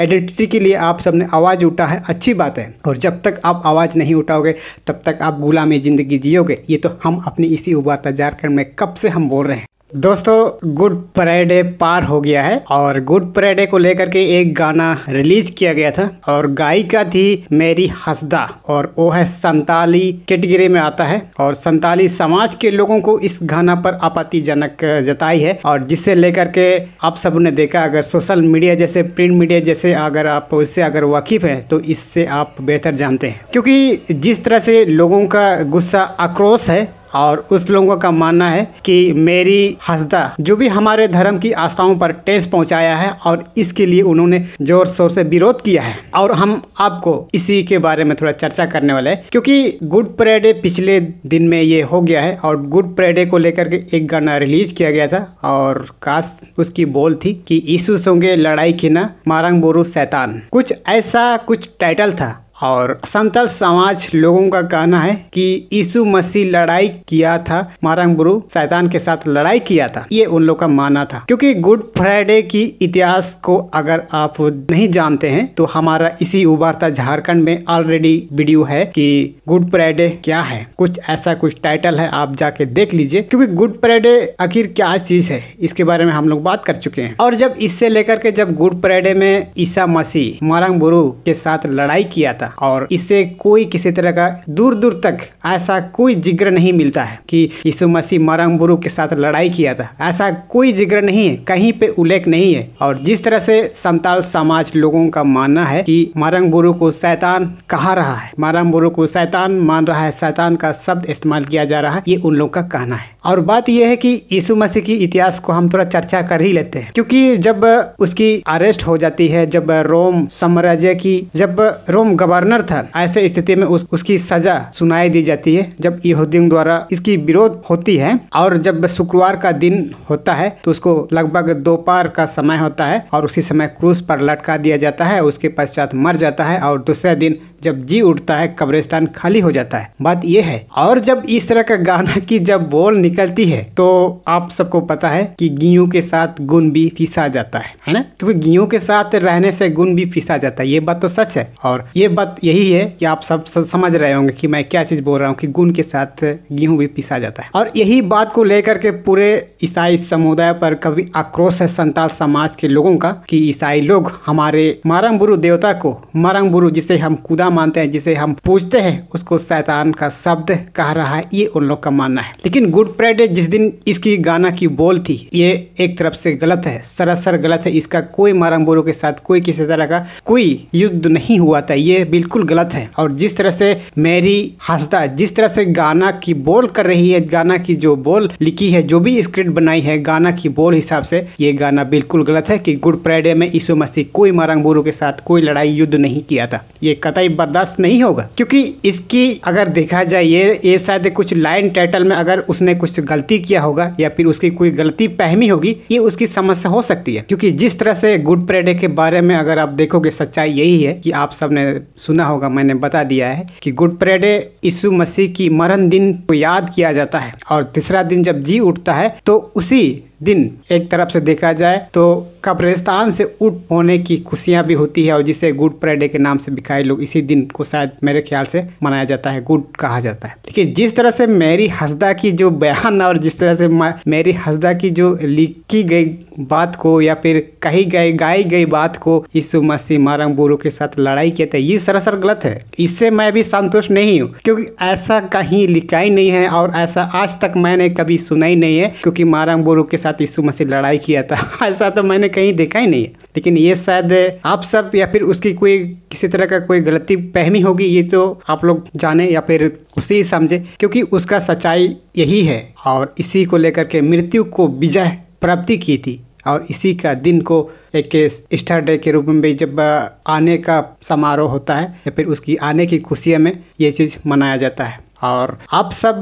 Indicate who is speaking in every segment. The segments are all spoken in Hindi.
Speaker 1: आइडेंटिटी के लिए आप सबने आवाज़ उठा है अच्छी बात है और जब तक आप आवाज़ नहीं उठाओगे तब तक आप गुलामी ज़िंदगी जियोगे ये तो हम अपनी इसी उबार तजार में कब से हम बोल रहे हैं दोस्तों गुड फ्राइडे पार हो गया है और गुड फ्राइडे को लेकर के एक गाना रिलीज किया गया था और गायिका थी मेरी हसदा और वो है संताली कैटेगरी में आता है और संताली समाज के लोगों को इस गाना पर आपत्तिजनक जताई है और जिससे लेकर के आप सब ने देखा अगर सोशल मीडिया जैसे प्रिंट मीडिया जैसे अगर आप उससे अगर वाकिफ हैं तो इससे आप बेहतर जानते हैं क्योंकि जिस तरह से लोगों का गुस्सा आक्रोश है और उस लोगों का मानना है कि मेरी हंसदा जो भी हमारे धर्म की आस्थाओं पर टेस पहुंचाया है और इसके लिए उन्होंने जोर शोर से विरोध किया है और हम आपको इसी के बारे में थोड़ा चर्चा करने वाले हैं क्योंकि गुड फ्राइडे पिछले दिन में ये हो गया है और गुड फ्राइडे को लेकर के एक गाना रिलीज किया गया था और काश उसकी बोल थी कि ईसु सोंगे लड़ाई खिना मारंग बोरू सैतान कुछ ऐसा कुछ टाइटल था और समतल समाज लोगों का कहना है कि यीशु मसीह लड़ाई किया था मारंग गुरु शैतान के साथ लड़ाई किया था ये उन लोग का मानना था क्योंकि गुड फ्राइडे की इतिहास को अगर आप नहीं जानते हैं तो हमारा इसी उबारता झारखंड में ऑलरेडी वीडियो है कि गुड फ्राइडे क्या है कुछ ऐसा कुछ टाइटल है आप जाके देख लीजिए क्योंकि गुड फ्राइडे आखिर क्या चीज है इसके बारे में हम लोग बात कर चुके हैं और जब इससे लेकर के जब गुड फ्राइडे में ईसा मसीह मारंग गुरु के साथ लड़ाई किया था जाएगा और इससे कोई किसी तरह का दूर दूर तक ऐसा कोई जिक्र नहीं मिलता है कि यीशु मसीह बुरु के साथ लड़ाई किया था ऐसा कोई जिक्र नहीं है कहीं पे उल्लेख नहीं है और जिस तरह से संताल समाज लोगों का मानना है कि बुरु को शैतान कहा रहा है बुरु को शैतान मान रहा है शैतान का शब्द इस्तेमाल किया जा रहा है ये उन लोगों का कहना है और बात यह है कि यीशु मसीह की इतिहास को हम थोड़ा चर्चा कर ही लेते हैं क्योंकि जब उसकी अरेस्ट हो जाती है जब रोम साम्राज्य की जब रोम गवर्नर गवर्नर था ऐसे स्थिति में उस, उसकी सजा सुनाई दी जाती है जब यहूदियों द्वारा इसकी विरोध होती है और जब शुक्रवार का दिन होता है तो उसको लगभग दोपहर का समय होता है और उसी समय क्रूस पर लटका दिया जाता है उसके पश्चात मर जाता है और दूसरे दिन जब जी उठता है कब्रिस्तान खाली हो जाता है बात यह है और जब इस तरह का गाना की जब बोल निकलती है तो आप सबको पता है कि गियो के साथ गुण भी फिसा जाता है है ना क्योंकि गियो के साथ रहने से गुण भी फिसा जाता है ये बात तो सच है और ये बात यही है कि आप सब समझ रहे होंगे कि मैं क्या चीज बोल रहा हूँ कि गुण के साथ गेहूँ भी पिसा जाता है और यही बात को लेकर के पूरे ईसाई समुदाय पर कभी आक्रोश है संताल समाज के लोगों का कि ईसाई लोग हमारे मारंग देवता को मारंग जिसे हम कुदा मानते हैं जिसे हम पूजते हैं उसको शैतान का शब्द कह रहा है ये उन लोग का मानना है लेकिन गुड फ्राइडे जिस दिन इसकी गाना की बोल थी ये एक तरफ से गलत है सरासर गलत है इसका कोई मारम बोरों के साथ कोई किसी तरह का कोई युद्ध नहीं हुआ था ये बिल्कुल गलत है और जिस तरह से मेरी हंसदा जिस तरह से गाना की बोल कर रही है गाना की जो बोल लिखी है जो भी स्क्रिप्ट बनाई है गाना की बोल हिसाब से ये गाना बिल्कुल गलत है कि गुड फ्राइडे में यीशु मसीह कोई मारंग बोरों के साथ कोई लड़ाई युद्ध नहीं किया था ये कतई बर्दाश्त नहीं होगा क्योंकि इसकी अगर देखा जाए ये ये शायद कुछ लाइन टाइटल में अगर उसने कुछ गलती किया होगा या फिर उसकी कोई गलती पहमी होगी ये उसकी समस्या हो सकती है क्योंकि जिस तरह से गुड फ्राइडे के बारे में अगर आप देखोगे सच्चाई यही है कि आप सबने सुना होगा मैंने बता दिया है कि गुड फ्राइडे यीशु मसीह की मरण दिन को याद किया जाता है और तीसरा दिन जब जी उठता है तो उसी दिन एक तरफ से देखा जाए तो कब्रिस्तान से उठ होने की खुशियां भी होती है और जिसे गुड फ्राइडे के नाम से बिखाई लोग इसी दिन को शायद मेरे ख्याल से मनाया जाता है गुड कहा जाता है लेकिन जिस तरह से मेरी हसदा की जो बयान और जिस तरह से मेरी हसदा की जो लिखी गई बात को या फिर कही गई गाई गई बात को यीशु मसीह मारंग बोरो के साथ लड़ाई किया था ये सरासर गलत है इससे मैं भी संतुष्ट नहीं हूँ क्योंकि ऐसा कहीं लिखा ही नहीं है और ऐसा आज तक मैंने कभी सुना ही नहीं है क्योंकि मारंग बोरो के साथ साथ यीशु मसीह लड़ाई किया था ऐसा तो मैंने कहीं देखा ही नहीं है लेकिन ये शायद आप सब या फिर उसकी कोई किसी तरह का कोई गलती पहमी होगी ये तो आप लोग जाने या फिर उसे ही समझे क्योंकि उसका सच्चाई यही है और इसी को लेकर के मृत्यु को विजय प्राप्ति की थी और इसी का दिन को एक स्टार डे के रूप में भी जब आने का समारोह होता है या फिर उसकी आने की खुशियों में ये चीज़ मनाया जाता है और आप सब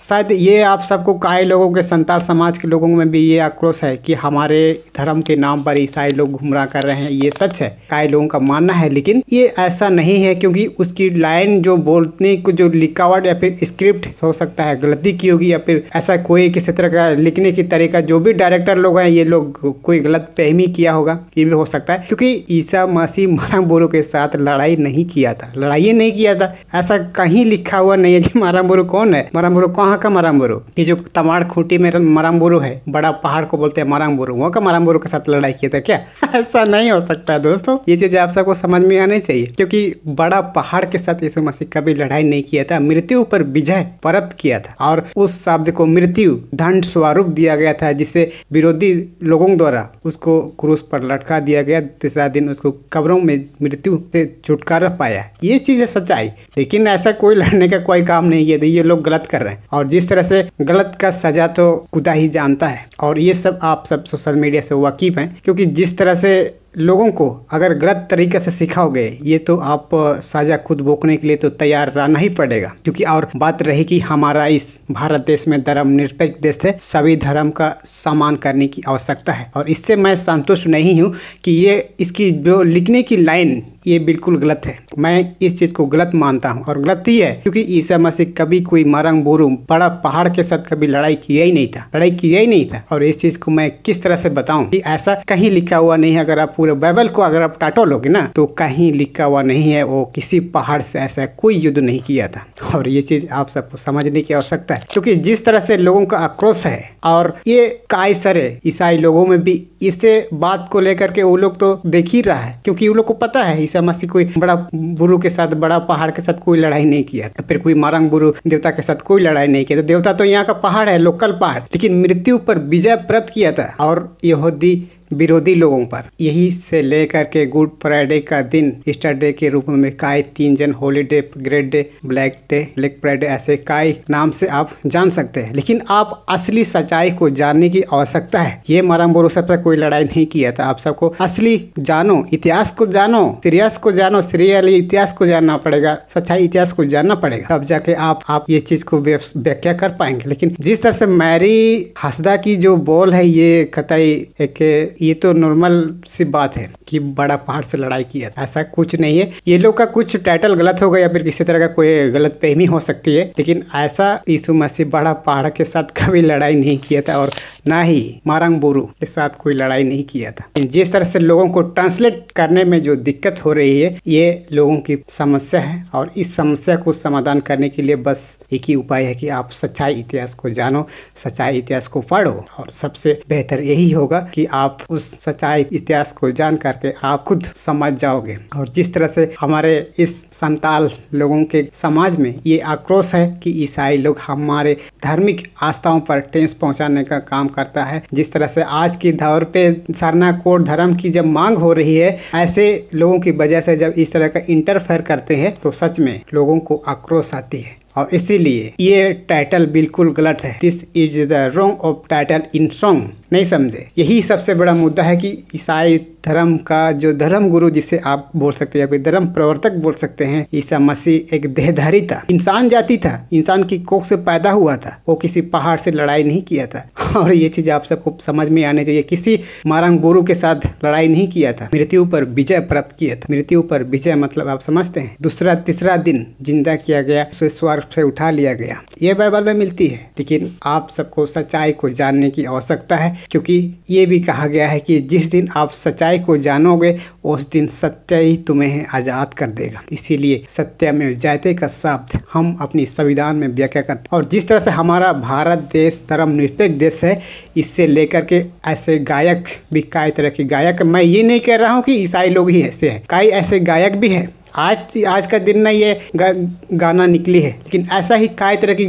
Speaker 1: शायद ये आप सबको कई लोगों के संताल समाज के लोगों में भी ये आक्रोश है कि हमारे धर्म के नाम पर ईसाई लोग घुमरा कर रहे हैं ये सच है कई लोगों का मानना है लेकिन ये ऐसा नहीं है क्योंकि उसकी लाइन जो बोलने को जो लिखावट या फिर स्क्रिप्ट हो सकता है गलती की होगी या फिर ऐसा कोई किसी तरह का लिखने की तरीका जो भी डायरेक्टर लोग हैं ये लोग कोई गलत फहमी किया होगा ये भी हो सकता है क्योंकि ईसा मसीह मरा बोलो के साथ लड़ाई नहीं किया था लड़ाई नहीं किया था ऐसा कहीं लिखा हुआ नहीं है कि मारामबुरु कौन है मारामबुरु कहाँ का मारामबुरु ये जो तमाड़ खूटी में मारामबुरु है बड़ा पहाड़ को बोलते हैं मारामबुरु वहाँ का मारामबुरु के साथ लड़ाई किए थे क्या ऐसा नहीं हो सकता है दोस्तों ये चीज आप सबको समझ में आनी चाहिए क्योंकि बड़ा पहाड़ के साथ यीशु मसीह कभी लड़ाई नहीं किया था मृत्यु पर विजय परप्त किया था और उस शब्द को मृत्यु दंड स्वरूप दिया गया था जिसे विरोधी लोगों द्वारा उसको क्रूस पर लटका दिया गया तीसरा दिन उसको कब्रों में मृत्यु से छुटकारा पाया ये चीज है सच्चाई लेकिन ऐसा कोई लड़ने का कोई काम नहीं किए ये लोग गलत कर रहे हैं और जिस तरह से गलत का सजा तो खुदा ही जानता है और ये सब आप सब सोशल मीडिया से वाकिफ हैं क्योंकि जिस तरह से लोगों को अगर गलत तरीके से सिखाओगे ये तो आप साझा खुद बोकने के लिए तो तैयार रहना ही पड़ेगा क्योंकि और बात रही कि हमारा इस भारत देश में धर्म निरपेक्ष देश है सभी धर्म का सम्मान करने की आवश्यकता है और इससे मैं संतुष्ट नहीं हूँ कि ये इसकी जो लिखने की लाइन ये बिल्कुल गलत है मैं इस चीज़ को गलत मानता हूँ और गलत ही है क्योंकि ईसा मसीह कभी कोई मरंग बुरुम बड़ा पहाड़ के साथ कभी लड़ाई किया ही नहीं था लड़ाई किया ही नहीं था और इस चीज़ को मैं किस तरह से बताऊँ कि ऐसा कहीं लिखा हुआ नहीं अगर आप पूरे बाइबल को अगर आप टाटो लोगे ना तो कहीं लिखा हुआ नहीं है वो किसी पहाड़ से ऐसा कोई युद्ध नहीं किया था और ये चीज आप सबको समझने की आवश्यकता है क्योंकि जिस तरह से लोगों का आक्रोश है और ये काय है ईसाई लोगों में भी इसे बात को लेकर के वो लोग तो देख ही रहा है क्योंकि वो लोग को पता है ईसा मसीह कोई बड़ा बुरु के साथ बड़ा पहाड़ के साथ कोई लड़ाई नहीं किया फिर कोई मारंग बुरु देवता के साथ कोई लड़ाई नहीं किया देवता तो यहाँ का पहाड़ है लोकल पहाड़ लेकिन मृत्यु पर विजय प्राप्त किया था और यहूदी विरोधी लोगों पर यही से लेकर के गुड फ्राइडे का दिन ईस्टर डे के रूप में काई तीन जन holiday great day black day black Friday ऐसे काई नाम से आप जान सकते हैं लेकिन आप असली सच्चाई को जानने की आवश्यकता है ये मरम बोरो सबसे कोई लड़ाई नहीं किया था आप सबको असली जानो इतिहास को जानो सीरियस को जानो सीरियल इतिहास को जानना पड़ेगा सच्चाई इतिहास को जानना पड़ेगा तब जाके आप आप ये चीज को व्याख्या कर पाएंगे लेकिन जिस तरह से मैरी हसदा की जो बोल है ये कतई एक ये तो नॉर्मल सी बात है कि बड़ा पहाड़ से लड़ाई किया ऐसा कुछ नहीं है ये लोग का कुछ टाइटल गलत हो गया या फिर किसी तरह का कोई गलत फहमी हो सकती है लेकिन ऐसा यीशु मसीह बड़ा पहाड़ के साथ कभी लड़ाई नहीं किया था और ना ही मारंग बोरू के साथ कोई लड़ाई नहीं किया था जिस तरह से लोगों को ट्रांसलेट करने में जो दिक्कत हो रही है ये लोगों की समस्या है और इस समस्या को समाधान करने के लिए बस एक ही उपाय है कि आप सच्चाई इतिहास को जानो सच्चाई इतिहास को पढ़ो और सबसे बेहतर यही होगा कि आप उस सच्चाई इतिहास को जान करके आप खुद समझ जाओगे और जिस तरह से हमारे इस संताल लोगों के समाज में ये आक्रोश है कि ईसाई लोग हमारे धार्मिक आस्थाओं पर टेंस पहुंचाने का काम कर करता है जिस तरह से आज के दौर पे सरना कोट धर्म की जब मांग हो रही है ऐसे लोगों की वजह से जब इस तरह का इंटरफेयर करते हैं तो सच में लोगों को आक्रोश आती है और इसीलिए ये टाइटल बिल्कुल गलत है this is the wrong of title in song नहीं समझे यही सबसे बड़ा मुद्दा है कि ईसाई धर्म का जो धर्म गुरु जिसे आप बोल सकते हैं या फिर धर्म प्रवर्तक बोल सकते हैं ईसा मसीह एक देहधारी था इंसान जाति था इंसान की कोख से पैदा हुआ था वो किसी पहाड़ से लड़ाई नहीं किया था और ये चीज़ आप सबको समझ में आने चाहिए किसी मारंग गुरु के साथ लड़ाई नहीं किया था मृत्यु पर विजय प्राप्त किया था मृत्यु पर विजय मतलब आप समझते हैं दूसरा तीसरा दिन जिंदा किया गया उसे स्वर्ग से उठा लिया गया ये बाइबल में मिलती है लेकिन आप सबको सच्चाई को जानने की आवश्यकता है क्योंकि ये भी कहा गया है कि जिस दिन आप सच्चाई सच्चाई को जानोगे उस दिन सत्य ही तुम्हें आज़ाद कर देगा इसीलिए सत्य में जयते का शब्द हम अपनी संविधान में व्याख्या करते और जिस तरह से हमारा भारत देश धर्म निरपेक्ष देश है इससे लेकर के ऐसे गायक भी कई तरह के गायक मैं ये नहीं कह रहा हूँ कि ईसाई लोग ही ऐसे हैं कई ऐसे गायक भी हैं आज आज का दिन ना ये गा, गाना निकली है लेकिन ऐसा ही कई तरह की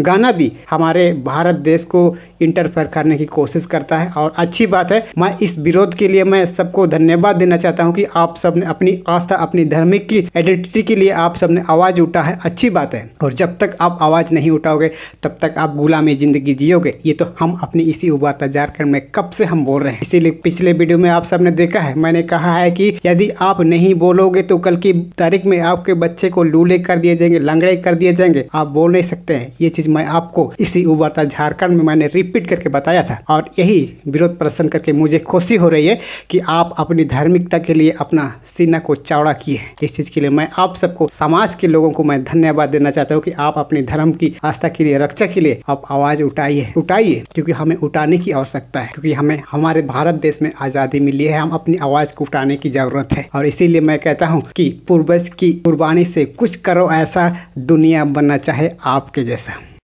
Speaker 1: गाना भी हमारे भारत देश को इंटरफेयर करने की कोशिश करता है और अच्छी बात है मैं इस विरोध के लिए मैं सबको धन्यवाद देना चाहता हूँ कि आप सब ने अपनी आस्था अपनी धार्मिक की आइडेंटिटी के लिए आप सब ने आवाज़ उठा है अच्छी बात है और जब तक आप आवाज़ नहीं उठाओगे तब तक आप गुलामी ज़िंदगी जियोगे ये तो हम अपनी इसी उबारता झारखंड में कब से हम बोल रहे हैं इसीलिए पिछले वीडियो में आप सब ने देखा है मैंने कहा है कि यदि आप नहीं बोलोगे तो कल की तारीख में आपके बच्चे को लूले कर दिए जाएंगे लंगड़े कर दिए जाएंगे आप बोल नहीं सकते हैं ये चीज़ चीज़ मैं आपको इसी उबरता झारखंड में मैंने रिपीट करके बताया था और यही विरोध प्रदर्शन करके मुझे खुशी हो रही है कि आप अपनी धार्मिकता के लिए अपना सीना को चौड़ा किए हैं इस चीज़ के लिए मैं आप सबको समाज के लोगों को मैं धन्यवाद देना चाहता हूँ कि आप अपने धर्म की आस्था के लिए रक्षा के लिए आप आवाज़ उठाइए उठाइए क्योंकि हमें उठाने की आवश्यकता है क्योंकि हमें हमारे भारत देश में आज़ादी मिली है हम अपनी आवाज़ को उठाने की ज़रूरत है और इसीलिए मैं कहता हूँ की पूर्वज की कुर्बानी से कुछ करो ऐसा दुनिया बनना चाहे आपके जैसा